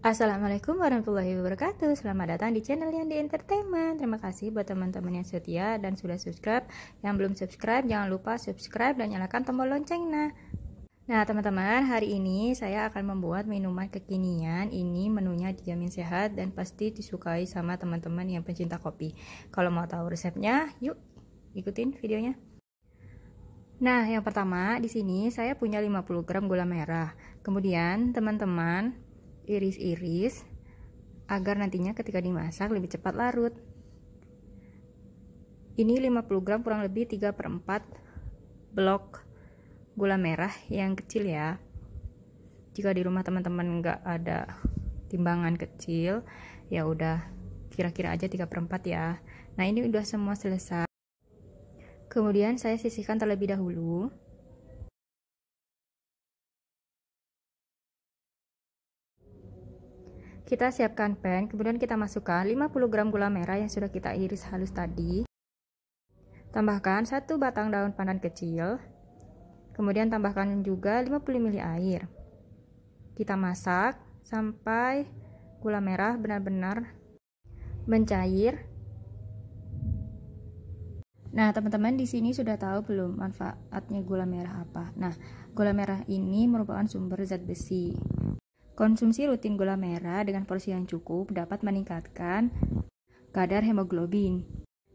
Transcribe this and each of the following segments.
Assalamualaikum warahmatullahi wabarakatuh Selamat datang di channel yang di entertainment Terima kasih buat teman-teman yang setia dan sudah subscribe Yang belum subscribe jangan lupa subscribe dan nyalakan tombol lonceng nah Nah teman-teman hari ini saya akan membuat minuman kekinian Ini menunya dijamin sehat dan pasti disukai sama teman-teman yang pencinta kopi Kalau mau tahu resepnya yuk ikutin videonya Nah, yang pertama di sini saya punya 50 gram gula merah. Kemudian teman-teman iris-iris agar nantinya ketika dimasak lebih cepat larut ini 50 gram kurang lebih 3 per 4 blok gula merah yang kecil ya jika di rumah teman-teman nggak ada timbangan kecil ya udah kira-kira aja 3 per 4 ya nah ini udah semua selesai kemudian saya sisihkan terlebih dahulu Kita siapkan pan, kemudian kita masukkan 50 gram gula merah yang sudah kita iris halus tadi. Tambahkan satu batang daun pandan kecil. Kemudian tambahkan juga 50 ml air. Kita masak sampai gula merah benar-benar mencair. Nah, teman-teman di sini sudah tahu belum manfaatnya gula merah apa? Nah, gula merah ini merupakan sumber zat besi Konsumsi rutin gula merah dengan porsi yang cukup dapat meningkatkan kadar hemoglobin,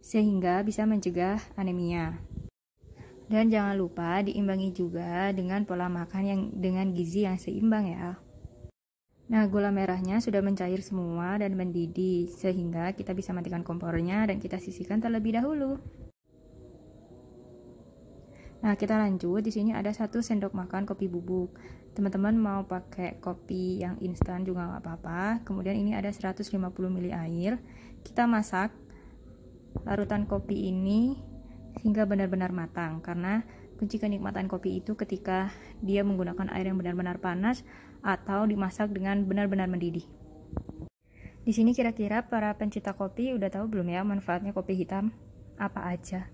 sehingga bisa mencegah anemia. Dan jangan lupa diimbangi juga dengan pola makan yang dengan gizi yang seimbang ya. Nah, gula merahnya sudah mencair semua dan mendidih, sehingga kita bisa matikan kompornya dan kita sisihkan terlebih dahulu. Nah, kita lanjut. Di sini ada satu sendok makan kopi bubuk. Teman-teman mau pakai kopi yang instan juga nggak apa-apa. Kemudian ini ada 150 ml air. Kita masak larutan kopi ini hingga benar-benar matang karena kunci kenikmatan kopi itu ketika dia menggunakan air yang benar-benar panas atau dimasak dengan benar-benar mendidih. Di sini kira-kira para pencinta kopi udah tahu belum ya manfaatnya kopi hitam apa aja?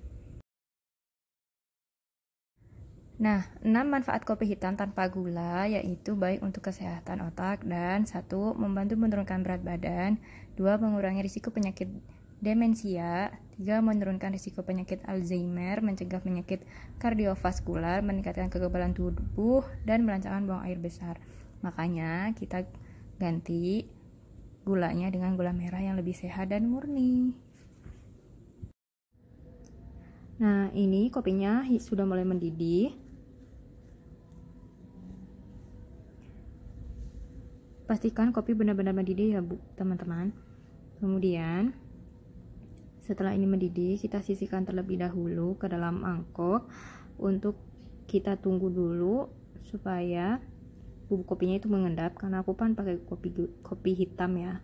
Nah, 6 manfaat kopi hitam tanpa gula yaitu baik untuk kesehatan otak dan 1. membantu menurunkan berat badan, 2. mengurangi risiko penyakit demensia, 3. menurunkan risiko penyakit Alzheimer, mencegah penyakit kardiovaskular, meningkatkan kekebalan tubuh dan melancarkan buang air besar. Makanya kita ganti gulanya dengan gula merah yang lebih sehat dan murni. Nah, ini kopinya sudah mulai mendidih. pastikan kopi benar-benar mendidih ya bu teman-teman kemudian setelah ini mendidih kita sisihkan terlebih dahulu ke dalam mangkok untuk kita tunggu dulu supaya bubuk kopinya itu mengendap karena aku kan pakai kopi kopi hitam ya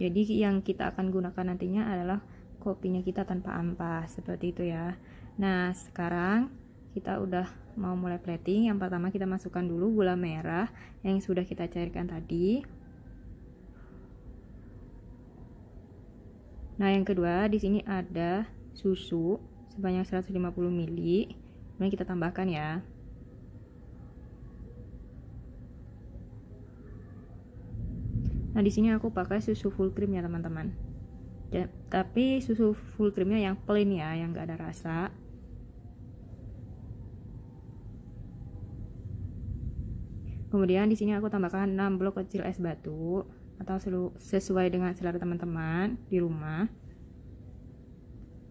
jadi yang kita akan gunakan nantinya adalah kopinya kita tanpa ampas seperti itu ya nah sekarang kita udah mau mulai plating yang pertama kita masukkan dulu gula merah yang sudah kita cairkan tadi nah yang kedua di sini ada susu sebanyak 150 ml ini kita tambahkan ya nah di sini aku pakai susu full cream ya teman-teman tapi susu full creamnya yang plain ya yang gak ada rasa kemudian di sini aku tambahkan 6 blok kecil es batu atau sesuai dengan selera teman-teman di rumah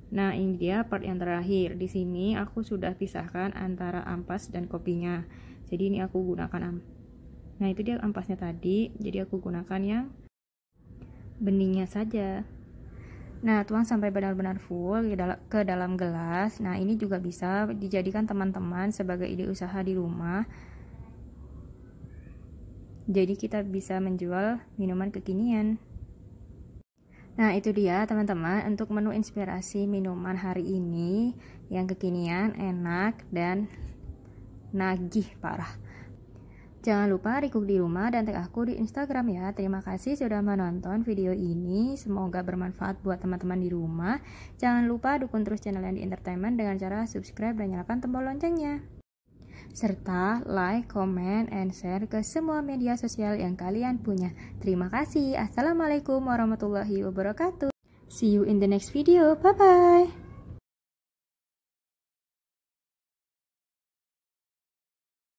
Nah, ini dia part yang terakhir. Di sini aku sudah pisahkan antara ampas dan kopinya. Jadi ini aku gunakan am. Nah, itu dia ampasnya tadi. Jadi aku gunakan yang beningnya saja. Nah, tuang sampai benar-benar full ke dalam gelas. Nah, ini juga bisa dijadikan teman-teman sebagai ide usaha di rumah jadi kita bisa menjual minuman kekinian. Nah, itu dia teman-teman untuk menu inspirasi minuman hari ini yang kekinian, enak dan nagih parah. Jangan lupa rekuk di rumah dan tag aku di Instagram ya. Terima kasih sudah menonton video ini. Semoga bermanfaat buat teman-teman di rumah. Jangan lupa dukung terus channel yang di entertainment dengan cara subscribe dan nyalakan tombol loncengnya serta like, comment, and share ke semua media sosial yang kalian punya. Terima kasih. Assalamualaikum warahmatullahi wabarakatuh. See you in the next video. Bye-bye.